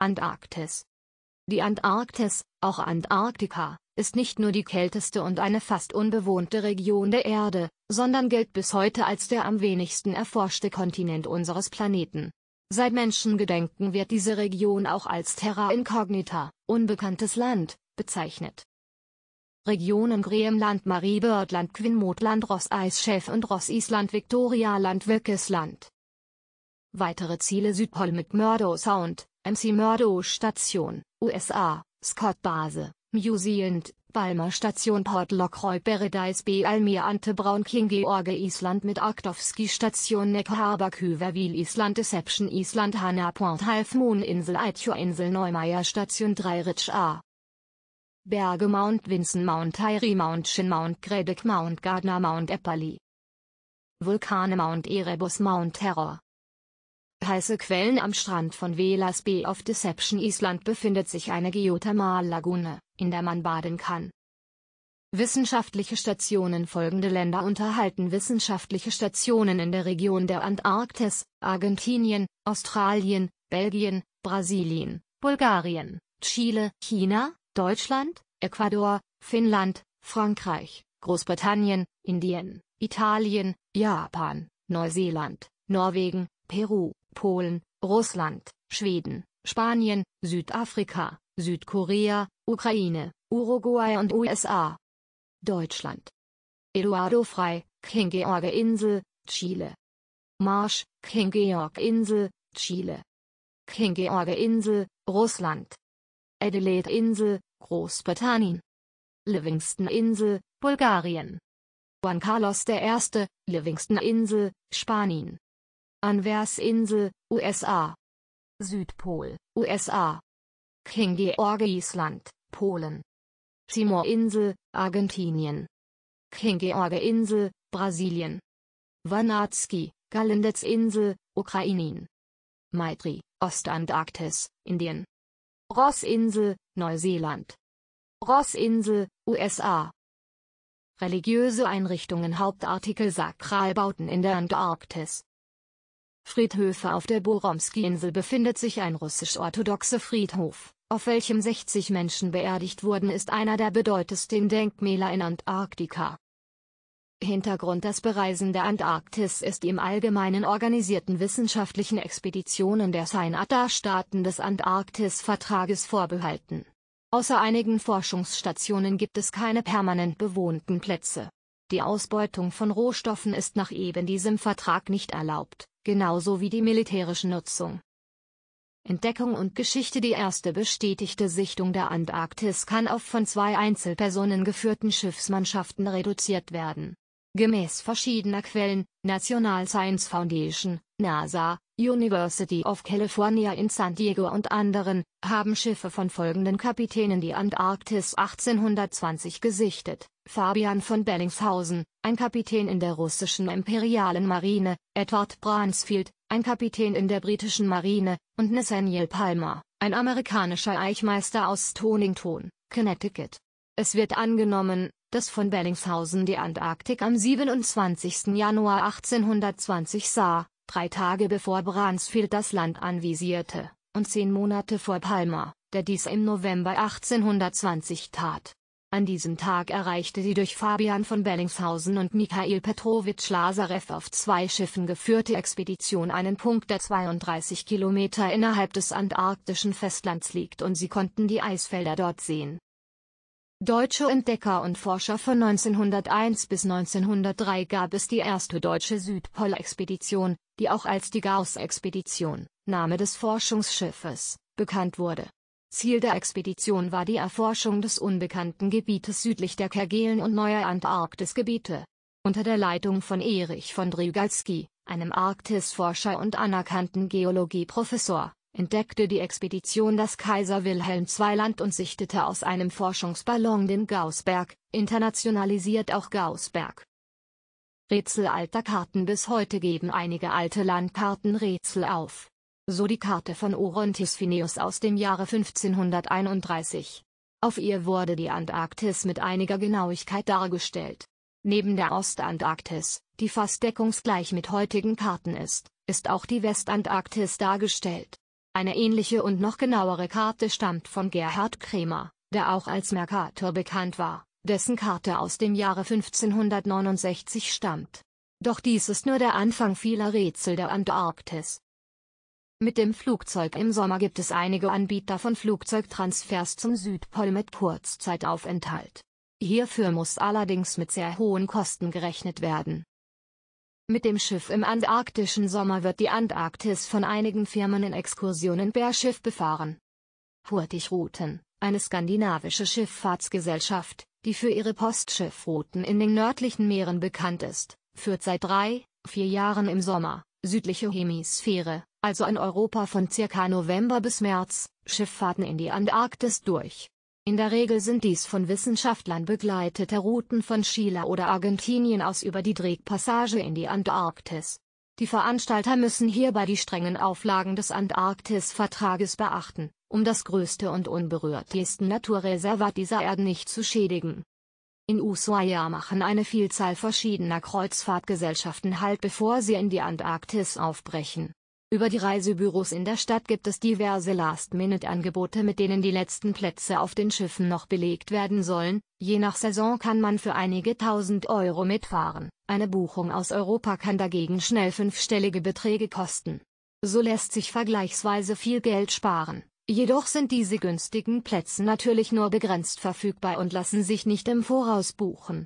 Antarktis. Die Antarktis, auch Antarktika, ist nicht nur die kälteste und eine fast unbewohnte Region der Erde, sondern gilt bis heute als der am wenigsten erforschte Kontinent unseres Planeten. Seit Menschengedenken wird diese Region auch als Terra Incognita, unbekanntes Land, bezeichnet. Regionen Grönland, Maribörtland, Quinmotland, Ross Eisschiff und Ross Island, Viktorialand, Wilkesland. Weitere Ziele Südpol McMurdo Sound, MC Murdo Station, USA, Scott Base, New Zealand, Balmer Station Port Lockroy Paradise B. Almir Ante Braun King George Island mit Arktowski Station Neck Harbor Küverwil Island Deception Island Hanna Point Half Moon Insel Aitjo Insel Neumeier Station 3 Rich A. Berge Mount Vincent Mount Tyree Mount Shin Mount Gredek Mount Gardner Mount Eppali Vulkane Mount Erebus Mount Terror Heiße Quellen am Strand von Velas Bay auf Deception Island befindet sich eine Geothermallagune, in der man baden kann. Wissenschaftliche Stationen Folgende Länder unterhalten wissenschaftliche Stationen in der Region der Antarktis, Argentinien, Australien, Belgien, Brasilien, Bulgarien, Chile, China, Deutschland, Ecuador, Finnland, Frankreich, Großbritannien, Indien, Italien, Japan, Neuseeland, Norwegen, Peru, Polen, Russland, Schweden, Spanien, Südafrika, Südkorea, Ukraine, Uruguay und USA. Deutschland. Eduardo Frei, King George Insel, Chile. Marsch, King George Insel, Chile. King George Insel, Russland. Adelaide Insel, Großbritannien. Livingston Insel, Bulgarien. Juan Carlos I., Livingston Insel, Spanien. Anwersinsel, USA. Südpol, USA. King George Island, Polen. Timor-Insel, Argentinien. King George Insel, Brasilien. Vanatski, Galendetsinsel, Ukrainin. Maitri, Ostantarktis, Indien. Rossinsel, Neuseeland. Rossinsel, USA. Religiöse Einrichtungen Hauptartikel Sakralbauten in der Antarktis Friedhöfe auf der Boromski-Insel befindet sich ein russisch-orthodoxer Friedhof, auf welchem 60 Menschen beerdigt wurden, ist einer der bedeutendsten Denkmäler in Antarktika. Hintergrund Das Bereisen der Antarktis ist im allgemeinen organisierten wissenschaftlichen Expeditionen der Seinata-Staaten des Antarktis-Vertrages vorbehalten. Außer einigen Forschungsstationen gibt es keine permanent bewohnten Plätze. Die Ausbeutung von Rohstoffen ist nach eben diesem Vertrag nicht erlaubt, genauso wie die militärische Nutzung. Entdeckung und Geschichte Die erste bestätigte Sichtung der Antarktis kann auf von zwei Einzelpersonen geführten Schiffsmannschaften reduziert werden. Gemäß verschiedener Quellen, National Science Foundation, NASA, University of California in San Diego und anderen, haben Schiffe von folgenden Kapitänen die Antarktis 1820 gesichtet. Fabian von Bellingshausen, ein Kapitän in der russischen imperialen Marine, Edward Bransfield, ein Kapitän in der britischen Marine, und Nathaniel Palmer, ein amerikanischer Eichmeister aus Stonington, Connecticut. Es wird angenommen, dass von Bellingshausen die Antarktik am 27. Januar 1820 sah, drei Tage bevor Bransfield das Land anvisierte, und zehn Monate vor Palmer, der dies im November 1820 tat. An diesem Tag erreichte die durch Fabian von Bellingshausen und Mikhail Petrovich Lazarev auf zwei Schiffen geführte Expedition einen Punkt, der 32 Kilometer innerhalb des antarktischen Festlands liegt und sie konnten die Eisfelder dort sehen. Deutsche Entdecker und Forscher von 1901 bis 1903 gab es die erste deutsche Südpolexpedition, die auch als die Gauss-Expedition, Name des Forschungsschiffes, bekannt wurde. Ziel der Expedition war die Erforschung des unbekannten Gebietes südlich der Kerguelen und neuer Antarktisgebiete. Unter der Leitung von Erich von Drygalski, einem Arktisforscher und anerkannten Geologieprofessor, entdeckte die Expedition das Kaiser Wilhelm II Land und sichtete aus einem Forschungsballon den Gaußberg, internationalisiert auch Gaußberg. Rätsel alter Karten Bis heute geben einige alte Landkarten Rätsel auf. So die Karte von Orontes Phineus aus dem Jahre 1531. Auf ihr wurde die Antarktis mit einiger Genauigkeit dargestellt. Neben der Ostantarktis, die fast deckungsgleich mit heutigen Karten ist, ist auch die Westantarktis dargestellt. Eine ähnliche und noch genauere Karte stammt von Gerhard Kremer, der auch als Mercator bekannt war, dessen Karte aus dem Jahre 1569 stammt. Doch dies ist nur der Anfang vieler Rätsel der Antarktis. Mit dem Flugzeug im Sommer gibt es einige Anbieter von Flugzeugtransfers zum Südpol mit Kurzzeitaufenthalt. Hierfür muss allerdings mit sehr hohen Kosten gerechnet werden. Mit dem Schiff im antarktischen Sommer wird die Antarktis von einigen Firmen in Exkursionen per Schiff befahren. Hurtigrouten, eine skandinavische Schifffahrtsgesellschaft, die für ihre Postschiffrouten in den nördlichen Meeren bekannt ist, führt seit drei, vier Jahren im Sommer, südliche Hemisphäre, also in Europa von circa November bis März, Schifffahrten in die Antarktis durch. In der Regel sind dies von Wissenschaftlern begleitete Routen von Chile oder Argentinien aus über die Drehpassage in die Antarktis. Die Veranstalter müssen hierbei die strengen Auflagen des Antarktis-Vertrages beachten, um das größte und unberührteste Naturreservat dieser Erde nicht zu schädigen. In Ushuaia machen eine Vielzahl verschiedener Kreuzfahrtgesellschaften Halt bevor sie in die Antarktis aufbrechen. Über die Reisebüros in der Stadt gibt es diverse Last-Minute-Angebote, mit denen die letzten Plätze auf den Schiffen noch belegt werden sollen. Je nach Saison kann man für einige tausend Euro mitfahren. Eine Buchung aus Europa kann dagegen schnell fünfstellige Beträge kosten. So lässt sich vergleichsweise viel Geld sparen. Jedoch sind diese günstigen Plätze natürlich nur begrenzt verfügbar und lassen sich nicht im Voraus buchen.